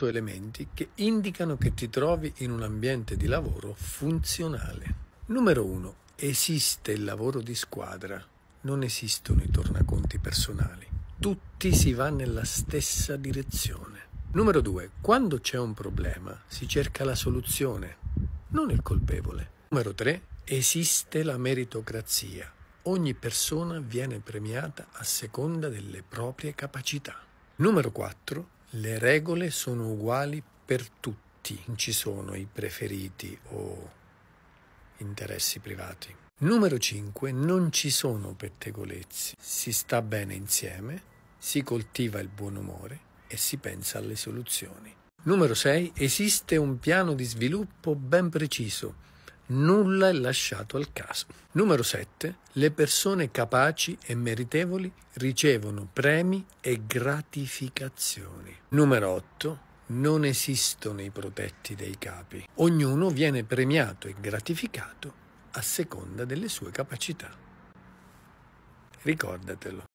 otto elementi che indicano che ti trovi in un ambiente di lavoro funzionale. Numero 1. Esiste il lavoro di squadra, non esistono i tornaconti personali. Tutti si va nella stessa direzione. Numero 2. Quando c'è un problema si cerca la soluzione, non il colpevole. Numero 3. Esiste la meritocrazia. Ogni persona viene premiata a seconda delle proprie capacità. Numero 4. Le regole sono uguali per tutti, non ci sono i preferiti o interessi privati. Numero 5. Non ci sono pettegolezzi. Si sta bene insieme, si coltiva il buon umore e si pensa alle soluzioni. Numero 6. Esiste un piano di sviluppo ben preciso Nulla è lasciato al caso. Numero 7. Le persone capaci e meritevoli ricevono premi e gratificazioni. Numero 8. Non esistono i protetti dei capi. Ognuno viene premiato e gratificato a seconda delle sue capacità. Ricordatelo.